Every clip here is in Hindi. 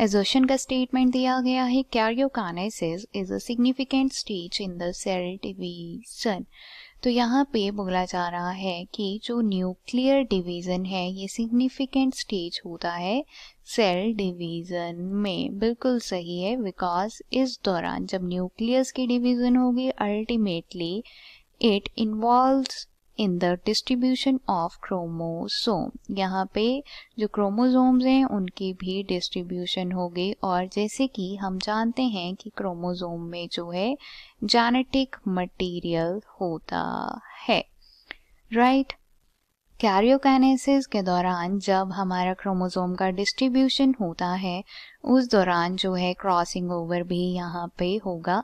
एजोशन का स्टेटमेंट दिया गया है karyokinesis is a significant stage in the cell division तो यहाँ पे बोला जा रहा है कि जो न्यूक्लियर डिवीजन है ये सिग्निफिकेंट स्टेज होता है सेल डिवीजन में बिल्कुल सही है बिकॉज इस दौरान जब न्यूक्लियस की डिवीजन होगी ultimately it involve in the distribution of chromosome यहाँ पे जो क्रोमोसोम्स हैं उनकी भी डिस्ट्रीब्यूशन होगी और जैसे कि हम जानते हैं कि क्रोमोसोम में जो है जेनेटिक मटेरियल होता है राइट right? कैरियोकाइनेसिस के दौरान जब हमारा क्रोमोसोम का डिस्ट्रीब्यूशन होता है उस दौरान जो है क्रॉसिंग ओवर भी यहाँ पे होगा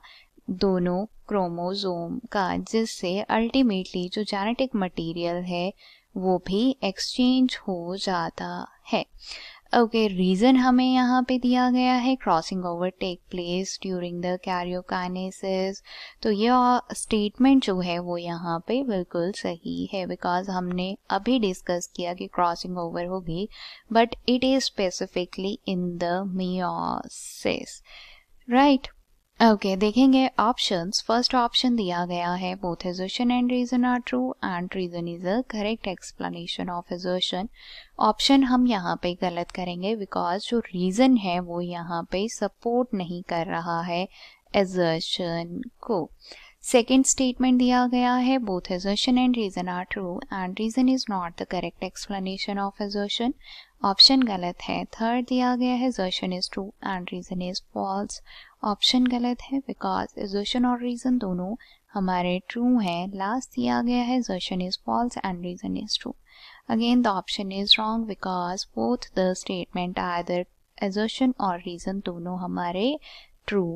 दोनों क्रोमोसोम का जिससे अल्टीमेटली जो जेनेटिक मटेरियल है वो भी एक्सचेंज हो जाता है ओके okay, रीज़न हमें यहाँ पे दिया गया है crossing over take place during the karyokinesis तो यह स्टेटमेंट जो है वो यहाँ पे बिल्कुल सही है बिकॉज हमने अभी डिस्कस किया कि क्रॉसिंग ओवर होगी but it is specifically in the meiosis right okay okay, देखेंगे ऑप्शंस फर्स्ट ऑप्शन दिया गया है both assertion and reason are true and reason is a correct explanation of assertion option हम यहाँ पे गलत करेंगे बिकॉज जो रीजन है वो यहाँ पे सपोर्ट नहीं कर रहा है एजर्शन को सेकेंड स्टेटमेंट दिया गया है both assertion and reason are true and reason is not the correct explanation of assertion option गलत है थर्ड दिया गया है assertion is true and reason is false option गलत है बिकॉज एजर्शन और रीजन दोनों हमारे ट्रू हैं लास्ट दिया गया है assertion is false and reason is true again the option is wrong because both the statement other assertion और रीजन दोनों हमारे ट्रू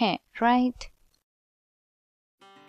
हैं राइट right?